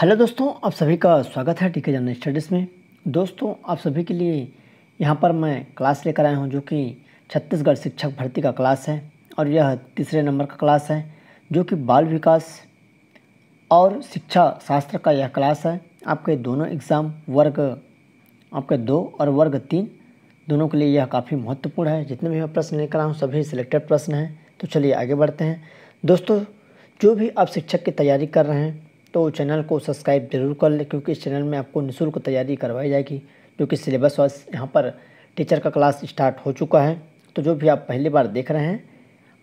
hello दोस्तों आप सभी का स्वागत है टीके जनरल स्टडीज़ में दोस्तों आप सभी के लिए यहाँ पर मैं क्लास लेकर आया हूँ जो कि छत्तीसगढ़ शिक्षक भर्ती का क्लास है और यह तीसरे नंबर का क्लास है जो कि बाल विकास और शिक्षा शास्त्र का यह क्लास है आपके दोनों एग्ज़ाम वर्ग आपके दो और वर्ग तीन दोनों के लिए यह काफ़ी महत्वपूर्ण है जितने भी मैं प्रश्न लेकर आया हूँ सभी सिलेक्टेड प्रश्न हैं तो चलिए आगे बढ़ते हैं दोस्तों जो भी आप शिक्षक की तैयारी कर रहे हैं तो चैनल को सब्सक्राइब जरूर कर लें क्योंकि इस चैनल में आपको निःशुल्क तैयारी करवाई जाएगी जो कि सिलेबस वाइज यहाँ पर टीचर का क्लास स्टार्ट हो चुका है तो जो भी आप पहली बार देख रहे हैं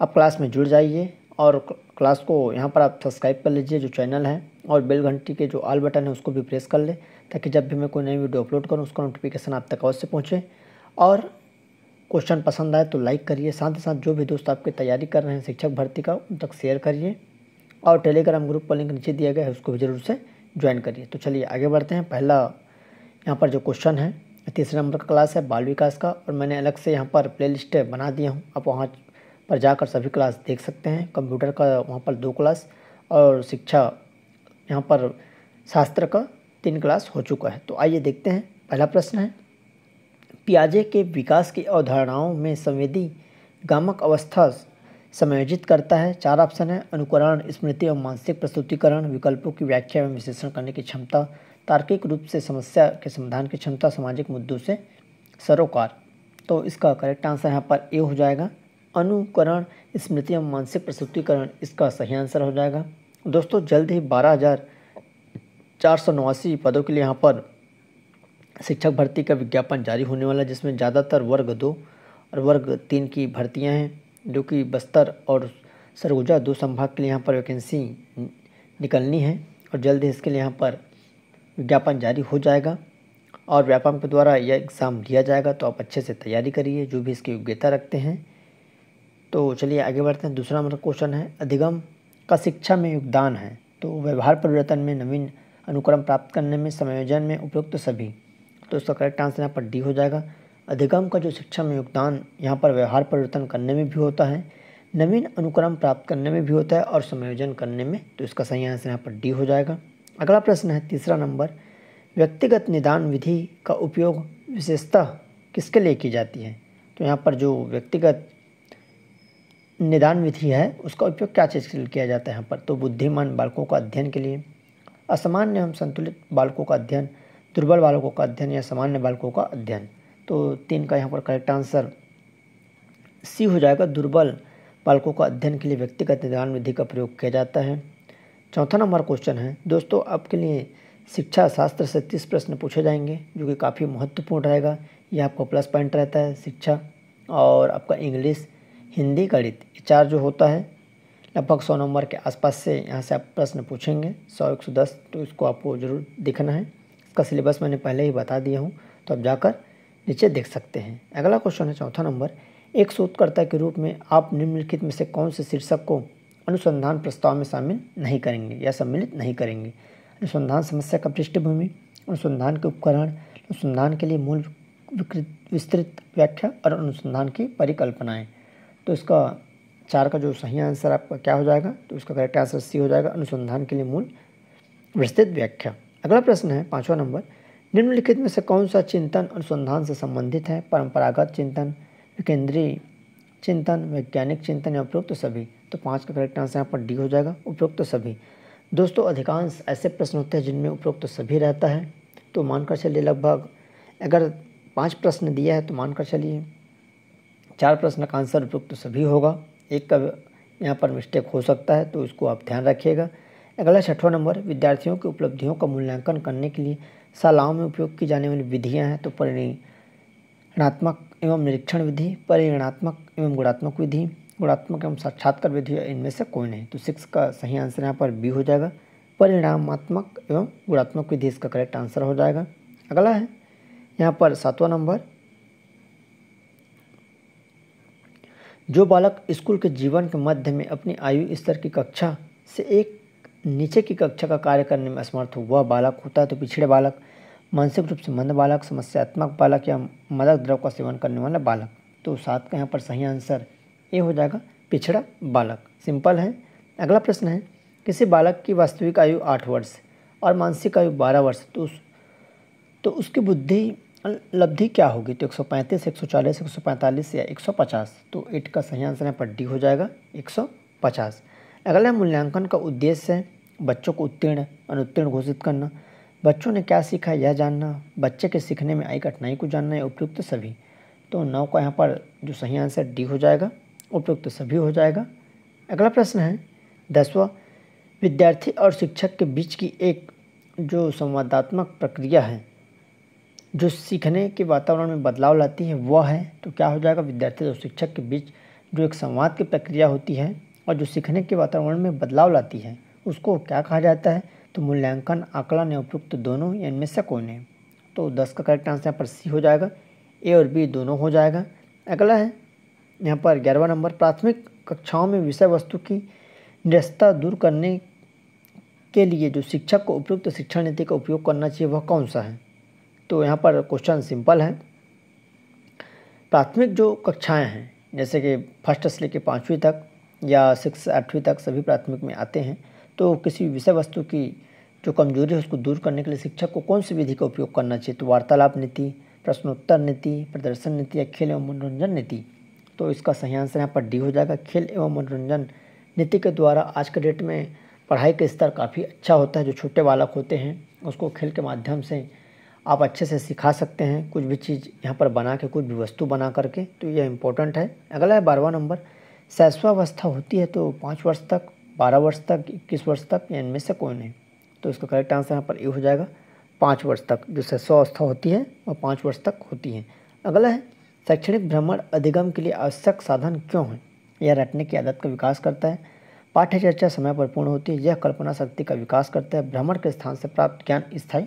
आप क्लास में जुड़ जाइए और क्लास को यहाँ पर आप सब्सक्राइब कर लीजिए जो चैनल है और बेल घंटी के जो ऑल बटन है उसको भी प्रेस कर ले ताकि जब भी मैं कोई नई वीडियो अपलोड करूँ उसका नोटिफिकेशन आप तक अवश्य पहुँचे और क्वेश्चन पसंद आए तो लाइक करिए साथ ही साथ जो भी दोस्त आपकी तैयारी कर रहे हैं शिक्षक भर्ती का उन तक शेयर करिए और टेलीग्राम ग्रुप का लिंक नीचे दिया गया है उसको भी जरूर से ज्वाइन करिए तो चलिए आगे बढ़ते हैं पहला यहाँ पर जो क्वेश्चन है तीसरे नंबर का क्लास है बाल विकास का और मैंने अलग से यहाँ पर प्ले लिस्ट बना दिया हूँ आप वहाँ पर जाकर सभी क्लास देख सकते हैं कंप्यूटर का वहाँ पर दो क्लास और शिक्षा यहाँ पर शास्त्र का तीन क्लास हो चुका है तो आइए देखते हैं पहला प्रश्न है पियाजे के विकास की अवधारणाओं में संवेदी गामक अवस्था समायोजित करता है चार ऑप्शन है अनुकरण स्मृति एवं मानसिक प्रस्तुतिकरण विकल्पों की व्याख्या एवं विश्लेषण करने की क्षमता तार्किक रूप से समस्या के समाधान की क्षमता सामाजिक मुद्दों से सरोकार तो इसका करेक्ट आंसर यहाँ पर ए हो जाएगा अनुकरण स्मृति एवं मानसिक प्रस्तुतिकरण इसका सही आंसर हो जाएगा दोस्तों जल्द ही बारह हज़ार चार सौ नवासी पदों के लिए यहाँ पर शिक्षक भर्ती का विज्ञापन जारी होने वाला जिसमें ज़्यादातर वर्ग दो और वर्ग तीन की भर्तियाँ हैं जो कि बस्तर और सरगुजा दो संभाग के लिए यहाँ पर वैकेंसी निकलनी है और जल्द ही इसके लिए यहाँ पर विज्ञापन जारी हो जाएगा और व्यापम के द्वारा यह एग्ज़ाम दिया जाएगा तो आप अच्छे से तैयारी करिए जो भी इसकी योग्यता रखते हैं तो चलिए आगे बढ़ते हैं दूसरा हमारा क्वेश्चन है अधिगम का शिक्षा में योगदान है तो व्यवहार परिवर्तन में नवीन अनुक्रम प्राप्त करने में समायोजन में उपयुक्त तो सभी तो इसका करेक्ट आंसर यहाँ पर डी हो जाएगा अधिगम का जो शिक्षा में योगदान यहाँ पर व्यवहार परिवर्तन करने में भी होता है नवीन अनुक्रम प्राप्त करने में भी होता है और समायोजन करने में तो इसका सही आंसर यहाँ पर डी हो जाएगा अगला प्रश्न है तीसरा नंबर व्यक्तिगत निदान विधि का उपयोग विशेषतः किसके लिए की जाती है तो यहाँ पर जो व्यक्तिगत निदान विधि है उसका उपयोग क्या चीज़ के लिए किया जाता है यहाँ पर तो बुद्धिमान बालकों का अध्ययन के लिए असामान्य एवं संतुलित बालकों का अध्ययन दुर्बल बालकों का अध्ययन या सामान्य बालकों का अध्ययन तो तीन का यहाँ पर करेक्ट आंसर सी हो जाएगा दुर्बल बालकों का अध्ययन के लिए व्यक्तिगत निदान विधि का प्रयोग किया जाता है चौथा नंबर क्वेश्चन है दोस्तों आपके लिए शिक्षा शास्त्र से तीस प्रश्न पूछे जाएंगे जो कि काफ़ी महत्वपूर्ण रहेगा यह आपका प्लस पॉइंट रहता है शिक्षा और आपका इंग्लिश हिंदी गणित ये चार जो होता है लगभग सौ नंबर के आसपास से यहाँ से आप प्रश्न पूछेंगे सौ एक सौ दस तो इसको आपको ज़रूर दिखना है इसका सिलेबस मैंने पहले ही बता दिया हूँ तो आप जाकर नीचे देख सकते हैं अगला क्वेश्चन है चौथा नंबर एक शोधकर्ता के रूप में आप निम्नलिखित में से कौन से शीर्षक को अनुसंधान प्रस्ताव में शामिल नहीं करेंगे या सम्मिलित नहीं करेंगे अनुसंधान समस्या का पृष्ठभूमि अनुसंधान के उपकरण अनुसंधान के लिए मूल विस्तृत व्याख्या और अनुसंधान की परिकल्पनाएँ तो इसका चार का जो सही आंसर आपका क्या हो जाएगा तो इसका करेक्ट आंसर सी हो जाएगा अनुसंधान के लिए मूल विस्तृत व्याख्या अगला प्रश्न है पाँचवा नंबर निम्नलिखित में से कौन सा चिंतन अनुसंधान से संबंधित है परंपरागत चिंतन केंद्रीय चिंतन वैज्ञानिक चिंतन या उपयुक्त सभी तो पाँच का करेक्ट आंसर यहाँ पर डी हो जाएगा उपयुक्त तो सभी दोस्तों अधिकांश ऐसे प्रश्न होते हैं जिनमें उपयुक्त तो सभी रहता है तो मानकर चलिए लगभग अगर पाँच प्रश्न दिया है तो मानकर चलिए चार प्रश्न का आंसर उपयुक्त तो सभी होगा एक का यहाँ पर मिस्टेक हो सकता है तो उसको आप ध्यान रखिएगा अगला छठवां नंबर विद्यार्थियों की उपलब्धियों का मूल्यांकन करने के लिए शालाओं में उपयोग की जाने वाली विधियाँ हैं तो परिणात्मक एवं निरीक्षण विधि परिणात्मक एवं गुणात्मक विधि गुणात्मक एवं साक्षात्कार विधि इनमें से कोई नहीं तो सिक्स का सही आंसर यहाँ पर बी हो जाएगा परिणामात्मक एवं गुणात्मक विधि इसका करेक्ट आंसर हो जाएगा अगला है यहाँ पर सातवां नंबर जो बालक स्कूल के जीवन के मध्य में अपनी आयु स्तर की कक्षा से एक नीचे की कक्षा का कार्य करने में असमर्थ हो वह बालक होता है तो पिछड़े बालक मानसिक रूप से मंद बालक समस्यात्मक बालक या मदक द्रव का सेवन करने वाला बालक तो सात का यहाँ पर सही आंसर ये हो जाएगा पिछड़ा बालक सिंपल है अगला प्रश्न है किसी बालक की वास्तविक आयु आठ वर्ष और मानसिक आयु बारह वर्ष तो उस तो उसकी बुद्धि लब्धि क्या होगी तो 135, 140, 145 या 150 तो एट का सही आंसर यहाँ पर डी हो जाएगा 150 अगला मूल्यांकन का उद्देश्य है बच्चों को उत्तीर्ण अनुत्तीर्ण घोषित करना बच्चों ने क्या सीखा यह जानना बच्चे के सीखने में आई कठिनाई को जानना है उपयुक्त सभी तो नौ का यहाँ पर जो सही आंसर डी हो जाएगा उपयुक्त सभी हो जाएगा अगला प्रश्न है दसवा विद्यार्थी और शिक्षक के बीच की एक जो संवादात्मक प्रक्रिया है जो सीखने के वातावरण में बदलाव लाती है वह है तो क्या हो जाएगा विद्यार्थी और शिक्षक के बीच जो एक संवाद की प्रक्रिया होती है और जो सीखने के वातावरण में बदलाव लाती है उसको क्या कहा जाता है तो मूल्यांकन आकलन या उपयुक्त दोनों या इनमें से कौन है तो दस का करेक्ट आंसर यहाँ पर सी हो जाएगा ए और बी दोनों हो जाएगा अगला है यहाँ पर ग्यारहवा नंबर प्राथमिक कक्षाओं में विषय वस्तु की निरस्तता दूर करने के लिए जो शिक्षक को उपयुक्त शिक्षण नीति का उपयोग करना चाहिए वह कौन सा है तो यहाँ पर क्वेश्चन सिंपल है प्राथमिक जो कक्षाएं हैं जैसे कि फर्स्ट से लेकर पाँचवीं तक या सिक्स आठवीं तक सभी प्राथमिक में आते हैं तो किसी विषय वस्तु की जो कमजोरी है उसको दूर करने के लिए शिक्षक को कौन सी विधि का उपयोग करना चाहिए तो वार्तालाप नीति प्रश्नोत्तर नीति प्रदर्शन नीति या खेल एवं मनोरंजन नीति तो इसका सही आंसर यहाँ पर डी हो जाएगा खेल एवं मनोरंजन नीति के द्वारा आज के डेट में पढ़ाई का स्तर काफ़ी अच्छा होता है जो छोटे बालक होते हैं उसको खेल के माध्यम से आप अच्छे से सिखा सकते हैं कुछ भी चीज़ यहाँ पर बना के कुछ भी वस्तु बना करके तो यह इम्पोर्टेंट है अगला है बारहवा नंबर शैशवावस्था होती है तो पाँच वर्ष तक बारह वर्ष तक इक्कीस वर्ष तक या इनमें से कोई नहीं तो इसका करेक्ट आंसर यहाँ पर ए हो जाएगा पाँच वर्ष तक जो शैश्वावस्था होती है वह पाँच वर्ष तक होती है अगला है शैक्षणिक भ्रमण अधिगम के लिए आवश्यक साधन क्यों है यह रटने की आदत का विकास करता है पाठ्य चर्चा समय पर पूर्ण होती है यह कल्पना शक्ति का विकास करता है भ्रमण के स्थान से प्राप्त ज्ञान स्थायी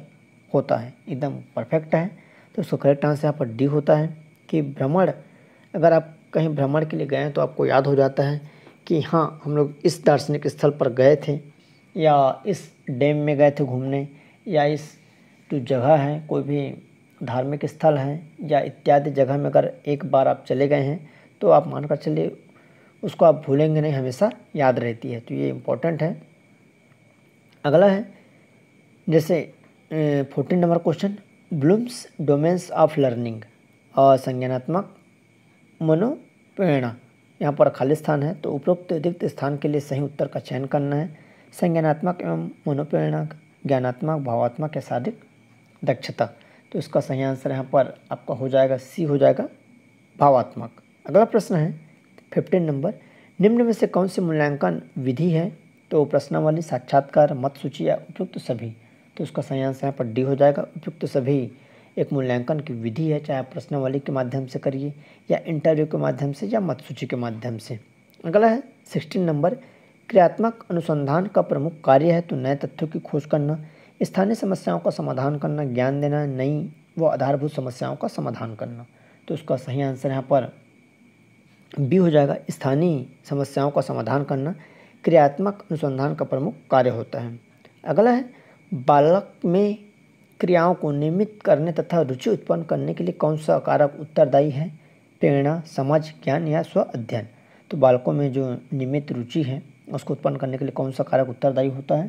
होता है एकदम परफेक्ट है तो उसको करेक्ट आंसर यहाँ पर डी होता है कि भ्रमण अगर आप कहीं भ्रमण के लिए गए हैं तो आपको याद हो जाता है कि हाँ हम लोग इस दार्शनिक स्थल पर गए थे या इस डैम में गए थे घूमने या इस जो जगह है कोई भी धार्मिक स्थल है या इत्यादि जगह में अगर एक बार आप चले गए हैं तो आप मानकर चलिए उसको आप भूलेंगे नहीं हमेशा याद रहती है तो ये इम्पोर्टेंट है अगला है जैसे fourteen number question Bloom's domains of learning और संज्ञानात्मक मनोप्रेरणा यहाँ पर खाली स्थान है तो उपरोक्त रिक्त स्थान के लिए सही उत्तर का चयन करना है संज्ञानात्मक एवं मनोप्रेरणा ज्ञानात्मक भावात्मक या शारीरिक दक्षता तो इसका सही आंसर यहाँ पर आपका हो जाएगा सी हो जाएगा भावात्मक अगला प्रश्न है फिफ्टीन नंबर निम्न में से कौन सी मूल्यांकन विधि है तो प्रश्नावली साक्षात्कार मत सूची या उपयुक्त सभी तो उसका सही आंसर यहाँ पर डी हो जाएगा उपयुक्त सभी एक मूल्यांकन की विधि है चाहे आप प्रश्नवाली के माध्यम से करिए या इंटरव्यू के माध्यम से या मतसूची के माध्यम से अगला है सिक्सटीन नंबर क्रियात्मक अनुसंधान का प्रमुख कार्य है तो नए तथ्यों की खोज करना स्थानीय समस्याओं का समाधान करना ज्ञान देना नई व आधारभूत समस्याओं का समाधान करना तो उसका सही आंसर यहाँ पर बी हो जाएगा स्थानीय समस्याओं का समाधान करना क्रियात्मक अनुसंधान का प्रमुख कार्य होता है अगला है बालक में क्रियाओं को नियमित करने तथा रुचि उत्पन्न करने के लिए कौन सा कारक उत्तरदायी है प्रेरणा समझ ज्ञान या स्व अध्ययन तो बालकों में जो नियमित रुचि है उसको उत्पन्न करने के लिए कौन सा कारक उत्तरदायी होता है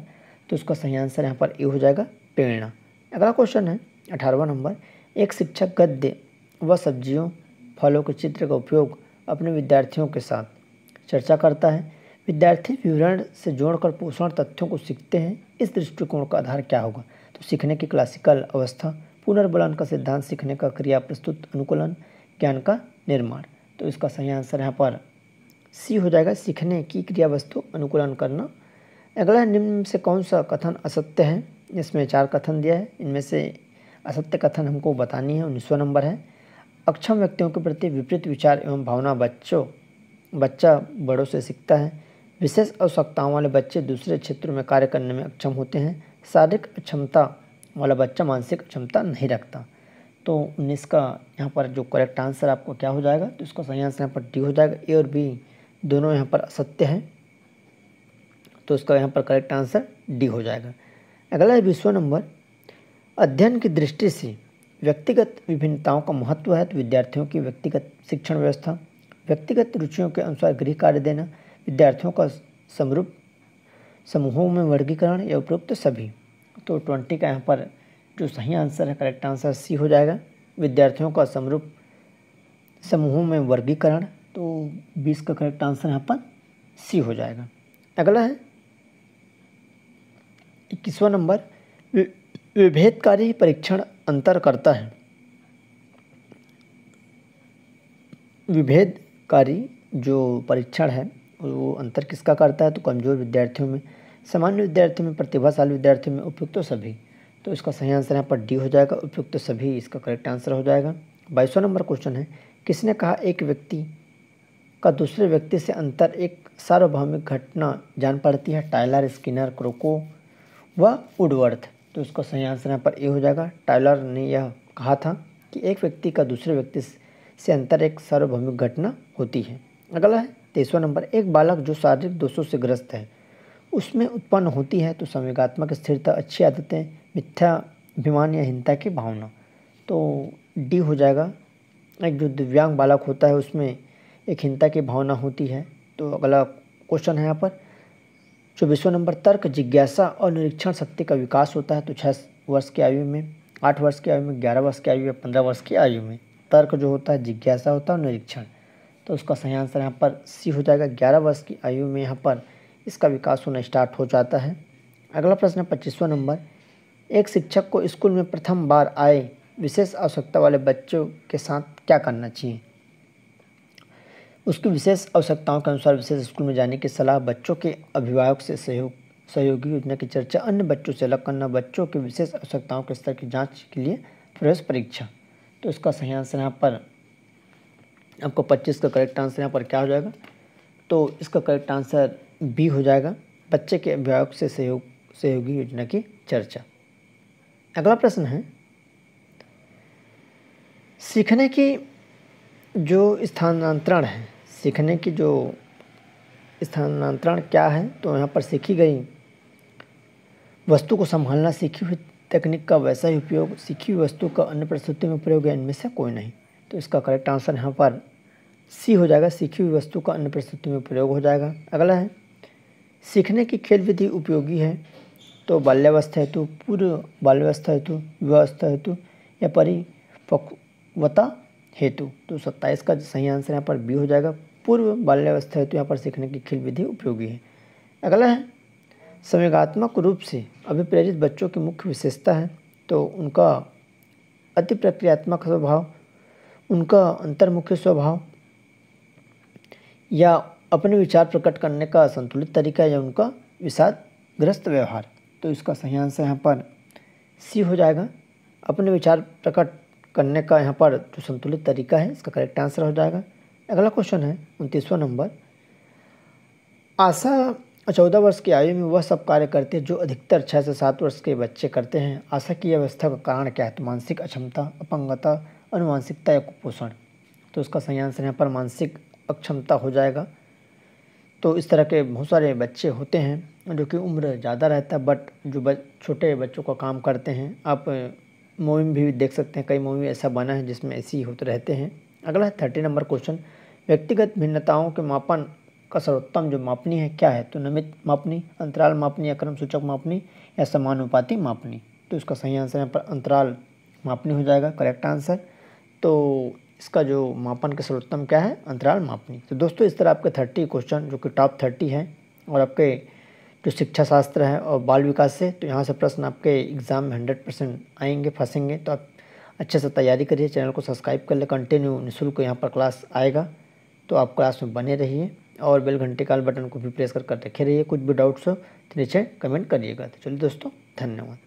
तो उसका सही आंसर यहाँ पर ए हो जाएगा प्रेरणा अगला क्वेश्चन है अठारहवा नंबर एक शिक्षक गद्य व सब्जियों फलों के चित्र का उपयोग अपने विद्यार्थियों के साथ चर्चा करता है विद्यार्थी विवरण से जोड़कर पोषण तथ्यों को सीखते हैं इस दृष्टिकोण का आधार क्या होगा तो सीखने की क्लासिकल अवस्था पुनर्बलन का सिद्धांत सीखने का क्रिया प्रस्तुत अनुकूलन ज्ञान का निर्माण तो इसका सही आंसर यहाँ पर सी हो जाएगा सीखने की क्रिया वस्तु अनुकूलन करना अगला निम्न से कौन सा कथन असत्य है इसमें चार कथन दिया है इनमें से असत्य कथन हमको बतानी है उन्नीसवा नंबर है अक्षम व्यक्तियों के प्रति विपरीत विचार एवं भावना बच्चों बच्चा बड़ों से सीखता है विशेष आवश्यकताओं वाले बच्चे दूसरे क्षेत्रों में कार्य करने में अक्षम होते हैं शारीरिक क्षमता वाला बच्चा मानसिक क्षमता नहीं रखता तो उन्नीस का यहाँ पर जो करेक्ट आंसर आपको क्या हो जाएगा तो इसका सही आंसर यहाँ पर डी हो जाएगा ए और बी दोनों यहाँ पर असत्य हैं तो इसका यहाँ पर करेक्ट आंसर डी हो जाएगा अगला है बीसवा नंबर अध्ययन की दृष्टि से व्यक्तिगत विभिन्नताओं का महत्व है तो विद्यार्थियों की व्यक्तिगत शिक्षण व्यवस्था व्यक्तिगत रुचियों के अनुसार गृह कार्य देना विद्यार्थियों का समरूप समूहों में वर्गीकरण या उपयुक्त तो सभी तो ट्वेंटी का यहाँ पर जो सही आंसर है करेक्ट आंसर सी हो जाएगा विद्यार्थियों का समरूप समूहों में वर्गीकरण तो बीस का करेक्ट आंसर यहाँ पर सी हो जाएगा अगला है इक्कीसवा नंबर विभेदकारी परीक्षण अंतर करता है विभेदकारी जो परीक्षण है वो अंतर किसका करता है तो कमज़ोर विद्यार्थियों में सामान्य विद्यार्थियों में प्रतिभाशाली विद्यार्थियों में उपयुक्त सभी तो इसका सही आंसर यहाँ पर डी हो जाएगा उपयुक्त सभी इसका करेक्ट आंसर हो जाएगा बाईसवा नंबर क्वेश्चन है किसने कहा एक व्यक्ति का दूसरे व्यक्ति से अंतर एक सार्वभौमिक घटना जान पड़ती है टाइलर स्किनर क्रोको व उडवर्थ तो इसका सही आंसर यहाँ पर ए हो जाएगा टाइलर ने यह कहा था कि एक व्यक्ति का दूसरे व्यक्ति से अंतर एक सार्वभौमिक घटना होती है अगला है तेसवा नंबर एक बालक जो शारीरिक दोषों से ग्रस्त है उसमें उत्पन्न होती है तो संवेगात्मक स्थिरता अच्छी आदतें मिथ्याभिमान या हिंता की भावना तो डी हो जाएगा एक जो दिव्यांग बालक होता है उसमें एक हिंता की भावना होती है तो अगला क्वेश्चन है यहाँ पर चौबीसवा नंबर तर्क जिज्ञासा और निरीक्षण शक्ति का विकास होता है तो छः वर्ष की आयु में आठ वर्ष की आयु में ग्यारह वर्ष की आयु में पंद्रह वर्ष की आयु में तर्क जो होता है जिज्ञासा होता है और निरीक्षण तो उसका सही आंसर यहाँ पर सी हो जाएगा ग्यारह वर्ष की आयु में यहाँ पर इसका विकास होना स्टार्ट हो जाता है अगला प्रश्न है पच्चीसवा नंबर एक शिक्षक को स्कूल में प्रथम बार आए विशेष आवश्यकता वाले बच्चों के साथ क्या करना चाहिए उसकी विशेष आवश्यकताओं के अनुसार विशेष स्कूल में जाने की सलाह बच्चों के अभिभावक से सहयोग सहयोगी योजना की चर्चा अन्य बच्चों से अलग करना बच्चों की विशेष आवश्यकताओं के स्तर की जांच के लिए प्रवेश परीक्षा तो इसका सही आंसर यहाँ पर आपको पच्चीस का करेक्ट आंसर यहाँ पर क्या हो जाएगा तो इसका करेक्ट आंसर बी हो जाएगा बच्चे के अभिभावक से सहयोग सहयोगी योजना की चर्चा अगला प्रश्न है सीखने की जो स्थानांतरण है सीखने की जो स्थानांतरण क्या है तो यहाँ पर सीखी गई वस्तु को संभालना सीखी हुई तकनीक का वैसा ही उपयोग सीखी हुई वस्तु का अन्य प्रस्तुति में प्रयोग है इनमें से कोई नहीं तो इसका करेक्ट आंसर यहाँ पर सी हो जाएगा सीखी हुई वस्तु का अन्य परिस्थिति में प्रयोग हो जाएगा अगला है सीखने की खेल विधि उपयोगी है तो बाल्यावस्था हेतु पूर्व बाल्यावस्था हेतु व्यवस्था हेतु या परिपक्वता हेतु तो सत्ताईस का सही आंसर यहाँ पर बी हो जाएगा पूर्व बाल्यावस्था हेतु यहाँ पर सीखने की खेल विधि उपयोगी है अगला है संवेगात्मक रूप से अभिप्रेरित बच्चों की मुख्य विशेषता है तो उनका अति प्रक्रियात्मक स्वभाव उनका अंतर्मुख्य स्वभाव या अपने विचार प्रकट करने का संतुलित तरीका या उनका विषादग्रस्त व्यवहार तो इसका सही आंसर यहाँ पर सी हो जाएगा अपने विचार प्रकट करने का यहाँ पर जो संतुलित तरीका है इसका करेक्ट आंसर हो जाएगा अगला क्वेश्चन है उनतीसवा नंबर आशा चौदह वर्ष की आयु में वह सब कार्य करते हैं जो अधिकतर छः से सात वर्ष के बच्चे करते हैं आशा की अवस्था का कारण क्या है तो मानसिक अक्षमता अपंगता अनुवांशिकता या कुपोषण तो उसका सही आंसर यहाँ पर मानसिक अक्षमता हो जाएगा तो इस तरह के बहुत सारे बच्चे होते हैं जो कि उम्र ज़्यादा रहता है बट जो छोटे बच्चों का काम करते हैं आप मूवी में भी देख सकते हैं कई मूवी ऐसा बना है जिसमें ऐसे ही होते रहते हैं अगला है थर्टी नंबर क्वेश्चन व्यक्तिगत भिन्नताओं के मापन का सर्वोत्तम जो मापनी है क्या है तो नमित मापनी अंतराल मापनी या क्रम सूचक मापनी या समानुपाती मापनी तो इसका सही आंसर यहाँ पर अंतराल मापनी हो जाएगा करेक्ट आंसर तो इसका जो मापन का सर्वोत्तम क्या है अंतराल मापनी तो दोस्तों इस तरह आपके थर्टी क्वेश्चन जो कि टॉप थर्टी हैं और आपके जो शिक्षा शास्त्र है और बाल विकास से तो यहाँ से प्रश्न आपके एग्ज़ाम में हंड्रेड परसेंट आएंगे फंसेंगे तो आप अच्छे से तैयारी करिए चैनल को सब्सक्राइब कर ले कंटिन्यू निःशुल्क यहाँ पर क्लास आएगा तो आप क्लास में बने रहिए और बेल घंटे काल बटन को भी प्रेस कर कर रखे रहिए कुछ भी डाउट्स हो तो नीचे कमेंट करिएगा तो चलिए दोस्तों धन्यवाद